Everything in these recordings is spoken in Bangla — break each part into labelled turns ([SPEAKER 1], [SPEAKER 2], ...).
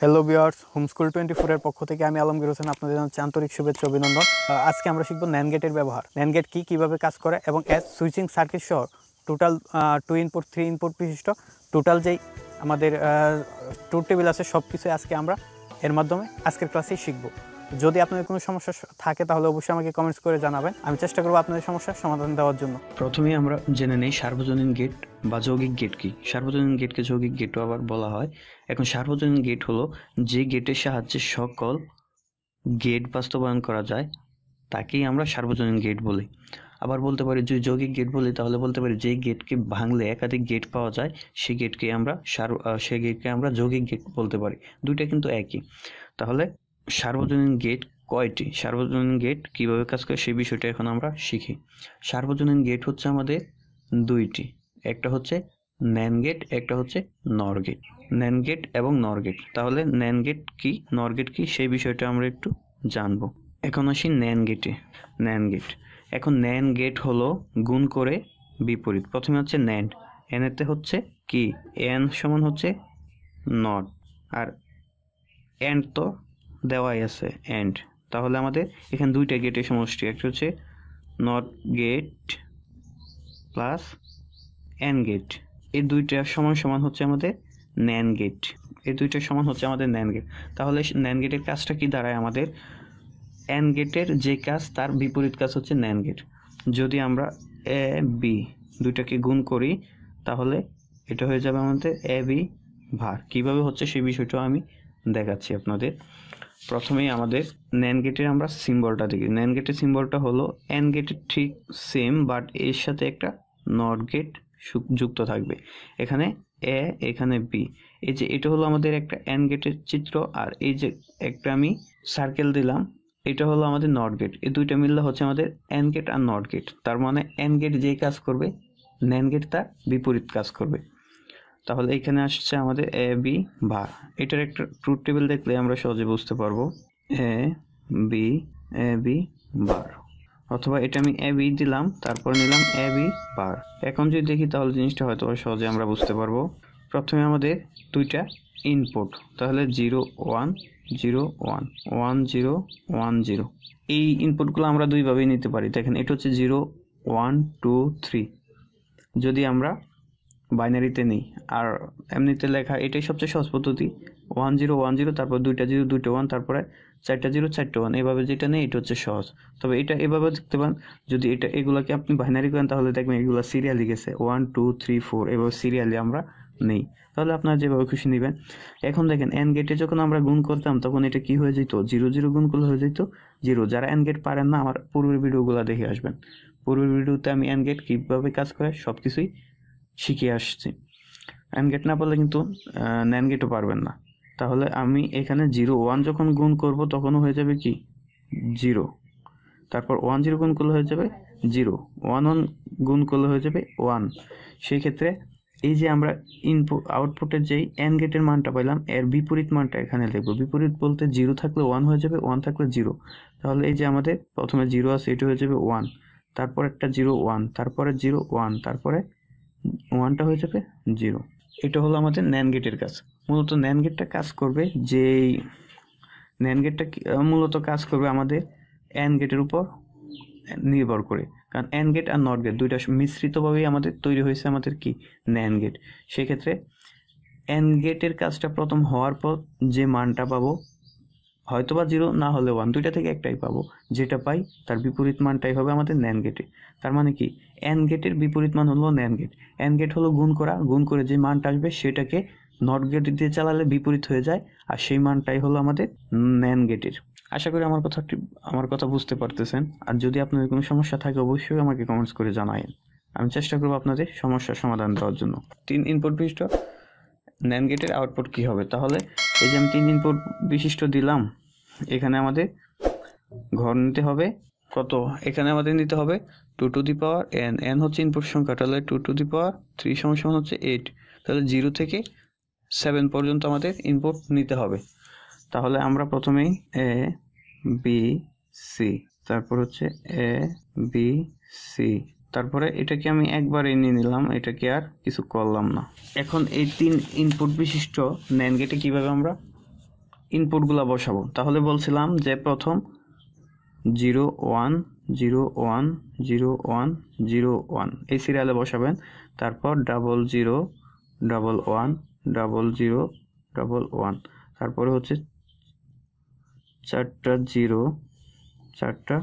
[SPEAKER 1] হ্যালো বিয়ার্স স্কুল টোয়েন্টি ফোরের পক্ষ থেকে আমি আলমগীর হোসেন আপনাদের জন্য আন্তরিক শুভেচ্ছা অভিনন্দন আজকে আমরা শিখব ন্যান গেটের ব্যবহার ন্যান গেট কী কীভাবে কাজ করে এবং এস সুইচিং সার্কিট সহ total two input three input বিশিষ্ট টোটাল যেই আমাদের টুর টেবিল আছে সব কিছু আজকে আমরা এর মাধ্যমে আজকের ক্লাসেই শিখবো যদি আপনাদের কোনো সমস্যা থাকে তাহলে অবশ্যই আমাকে কমেন্টস করে জানাবেন আমি চেষ্টা করবো আপনাদের সমস্যার সমাধান দেওয়ার জন্য প্রথমে আমরা জেনে নেই সার্বজনীন গেট বা যৌগিক গেট কি সার্বজনীন গেটকে যৌগিক গেটও আবার বলা হয় এখন সার্বজনীন গেট হলো যে গেটের সাহায্যে সকল গেট বাস্তবায়ন করা যায় তাকেই আমরা সার্বজনীন গেট বলি আবার বলতে পারি যে যৌগিক গেট বলি তাহলে বলতে পারি যে গেটকে ভাঙলে একাধিক গেট পাওয়া যায় সেই গেটকে আমরা সার সে গেটকে আমরা যৌগিক গেট বলতে পারি দুইটা কিন্তু একই তাহলে সার্বজনীন গেট কয়টি সার্বজনীন গেট কিভাবে কাজ করে সেই বিষয়টা এখন আমরা শিখি সার্বজনীন গেট হচ্ছে আমাদের দুইটি একটা হচ্ছে ন্যান গেট একটা হচ্ছে নর গেট ন্যান গেট এবং নর গেট তাহলে ন্যান গেট কি নর গেট কি সেই বিষয়টা আমরা একটু জানবো এখন আসি ন্যান গেটে ন্যান গেট এখন ন্যান গেট হলো গুণ করে বিপরীত প্রথমে হচ্ছে ন্যান এন এতে হচ্ছে কি এন সমান হচ্ছে নট আর এন তো দেওয়াই আছে অ্যান্ড তাহলে আমাদের এখানে দুইটা গেটের সমষ্টি একটা হচ্ছে NOT gate plus AND gate এই দুইটা সমান সমান হচ্ছে আমাদের ন্যান গেট এই দুইটা সমান হচ্ছে আমাদের ন্যান গেট তাহলে ন্যান গেটের কাজটা কি দাঁড়ায় আমাদের অ্যান গেটের যে কাজ তার বিপরীত কাজ হচ্ছে ন্যান গেট যদি আমরা এ বি দুইটাকে গুণ করি তাহলে এটা হয়ে যাবে আমাদের এ বি ভার কীভাবে হচ্ছে সেই বিষয়টাও আমি দেখাচ্ছি আপনাদের প্রথমেই আমাদের ন্যান গেটের আমরা সিম্বলটা দেখি ন্যান গেটের সিম্বলটা হলো এন গেটের ঠিক সেম বাট এর সাথে একটা নট গেট যুক্ত থাকবে এখানে এ এখানে বি এই যে এটা হলো আমাদের একটা অ্যান গেটের চিত্র আর এই যে একটা আমি সার্কেল দিলাম এটা হলো আমাদের নট গেট এই দুইটা মিললে হচ্ছে আমাদের এন গেট আর নট গেট তার মানে এন গেট যেই কাজ করবে ন্যান গেট তার বিপরীত কাজ করবে তাহলে এখানে আসছে আমাদের এ বি বার এটার একটা ট্রুথ টেবিল দেখলে আমরা সহজে বুঝতে পারবো এ বি এ বি বার অথবা এটা আমি এ বি দিলাম তারপর নিলাম এ বি বার এখন যদি দেখি তাহলে জিনিসটা হয়তো সহজে আমরা বুঝতে পারবো প্রথমে আমাদের দুইটা ইনপুট তাহলে zero one zero one one zero one zero এই ইনপুটগুলো আমরা দুইভাবেই নিতে পারি দেখেন এটা হচ্ছে জিরো ওয়ান টু থ্রি যদি আমরা বাইনারিতে নেই আর এমনিতে লেখা এটাই সবচেয়ে সহজ পদ্ধতি ওয়ান জিরো ওয়ান জিরো তারপর দুইটা জিরো দুইটা ওয়ান তারপরে চারটা জিরো চারটা ওয়ান এভাবে যেটা নেই এটা হচ্ছে সহজ তবে এটা এভাবে দেখতে পান যদি এটা এগুলোকে আপনি বাইনারি করেন তাহলে দেখবেন এগুলো সিরিয়ালি গেছে ওয়ান টু থ্রি ফোর এভাবে সিরিয়ালি আমরা নেই তাহলে আপনারা যেভাবে খুশি নেবেন এখন দেখেন এন গেটে যখন আমরা গুণ করতাম তখন এটা কি হয়ে যেত জিরো জিরো গুণ করলে হয়ে যেত জিরো যারা এন গেট পারেন না আমার পূর্বের ভিডিওগুলো দেখে আসবেন পূর্বের ভিডিওতে আমি এন গেট কীভাবে কাজ করে সব কিছুই শিখে আসছি অ্যান্ড গেট না পারলে কিন্তু ন্যান গেটও পারবেন না তাহলে আমি এখানে জিরো ওয়ান যখন গুণ করব তখনও হয়ে যাবে কি জিরো তারপর ওয়ান জিরো গুণ করলে হয়ে যাবে জিরো ওয়ান ওয়ান গুণ করলে হয়ে যাবে ওয়ান সেই ক্ষেত্রে এই যে আমরা ইনপুট আউটপুটের যেই এন গেটের মানটা পাইলাম এর বিপরীত মানটা এখানে লিখবো বিপরীত বলতে জিরো থাকলে ওয়ান হয়ে যাবে ওয়ান থাকলে জিরো তাহলে এই যে আমাদের প্রথমে জিরো আছে এটি হয়ে যাবে ওয়ান তারপর একটা জিরো ওয়ান তারপরে জিরো ওয়ান তারপরে ওয়ানটা হয়ে যাবে জিরো এটা হলো আমাদের ন্যান গেটের কাজ মূলত ন্যান গেটটা কাজ করবে যেই ন্যান গেটটা মূলত কাজ করবে আমাদের অ্যান গেটের উপর নির্ভর করে কারণ অ্যান গেট আর নট গেট দুইটা মিশ্রিতভাবেই আমাদের তৈরি হয়েছে আমাদের কি ন্যান গেট সেক্ষেত্রে অ্যান গেটের কাজটা প্রথম হওয়ার পর যে মানটা পাবো হয়তো বা জিরো না হলে ওয়ান দুইটা থেকে একটাই পাবো যেটা পাই তার বিপরীত মানটাই হবে আমাদের ন্যান গেটে তার মানে কি অ্যান গেটের বিপরীত মান হলো ন্যান গেট অ্যান গেট হলো গুণ করা গুণ করে যে মানটা আসবে সেটাকে নট গেট দিয়ে চালালে বিপরীত হয়ে যায় আর সেই মানটাই হলো আমাদের ন্যান গেটের আশা করি আমার কথাটি আমার কথা বুঝতে পারতেছেন আর যদি আপনাদের কোনো সমস্যা থাকে অবশ্যই আমাকে কমেন্টস করে জানায়েন আমি চেষ্টা করবো আপনাদের সমস্যার সমাধান দেওয়ার জন্য তিন ইনপুট বিশিষ্ট ন্যান গেটের আউটপুট কী হবে তাহলে এই যে আমি তিন ইনপুট বিশিষ্ট দিলাম এখানে আমাদের ঘর নিতে হবে কত এখানে আমাদের নিতে হবে two to the power N N হচ্ছে ইনপুট সংখ্যা তাহলে two to the power three সমস্যা হচ্ছে এইট তাহলে জিরো থেকে সেভেন পর্যন্ত আমাদের ইনপুট নিতে হবে তাহলে আমরা প্রথমেই এ বি সি তারপর হচ্ছে এ বি সি তারপরে এটাকে আমি একবার নিয়ে নিলাম এটাকে আর কিছু করলাম না এখন এই তিন ইনপুট বিশিষ্ট ন্যান গেটে কীভাবে আমরা ইনপুটগুলো বসাবো তাহলে বলছিলাম যে প্রথম zero one zero one zero one zero one এই সিরিয়ালে বসাবেন তারপর double zero double one double zero double one তারপরে হচ্ছে চারটা জিরো চারটা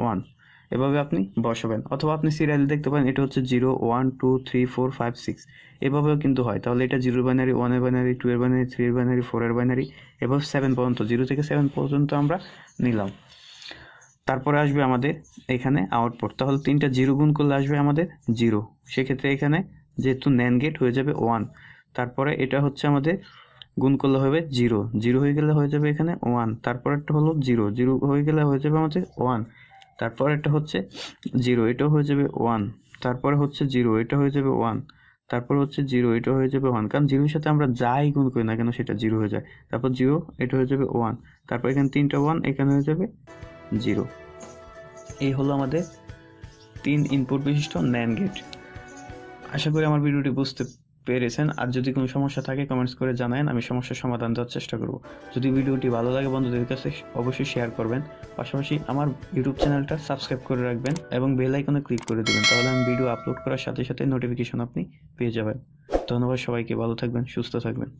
[SPEAKER 1] ওয়ান এভাবে আপনি বসাবেন অথবা আপনি সিরিয়াল দেখতে পারেন এটা হচ্ছে zero one two three four five six এভাবেও কিন্তু হয় তাহলে এটা জিরো বাইনারি ওয়ানের বাইনারি টু এর বাইনারি থ্রি এর বাইনারি ফোর এর বাইনারি এভাবে সেভেন পর্যন্ত জিরো থেকে সেভেন পর্যন্ত আমরা নিলাম তারপরে আসবে আমাদের এখানে আউটপুট তাহলে তিনটা জিরো গুণ করলে আসবে আমাদের জিরো সেক্ষেত্রে এখানে যেহেতু ন্যান গেট হয়ে যাবে ওয়ান তারপরে এটা হচ্ছে আমাদের গুণ করলে হবে জিরো জিরো হয়ে গেলে হয়ে যাবে এখানে ওয়ান তারপর একটা হলো জিরো জিরো হয়ে গেলে হয়ে যাবে আমাদের ওয়ান তারপর এটা হচ্ছে জিরো এটাও হয়ে যাবে ওয়ান তারপরে হচ্ছে জিরো এটা হয়ে যাবে ওয়ান তারপর হচ্ছে জিরো এটা হয়ে যাবে ওয়ান কারণ জিরোর সাথে আমরা যাই গুণ করি না কেন সেটা জিরো হয়ে যায় তারপর জিরো এটা হয়ে যাবে ওয়ান তারপর এখানে তিনটা ওয়ান এখানে হয়ে যাবে জিরো এই হলো আমাদের তিন ইনপুট বিশিষ্ট ন্যান গেট আশা করি আমার ভিডিওটি বুঝতে পেরেছেন আর যদি কোনো সমস্যা থাকে কমেন্টস করে জানায়েন আমি সমস্যার সমাধান দেওয়ার চেষ্টা করব যদি ভিডিওটি ভালো লাগে বন্ধুদের কাছে অবশ্যই শেয়ার করবেন পাশাপাশি আমার ইউটিউব চ্যানেলটা সাবস্ক্রাইব করে রাখবেন এবং বেল আইকনে ক্লিক করে দেবেন তাহলে আমি ভিডিও আপলোড করার সাথে সাথে নোটিফিকেশন আপনি পেয়ে যাবেন ধন্যবাদ সবাইকে ভালো থাকবেন সুস্থ থাকবেন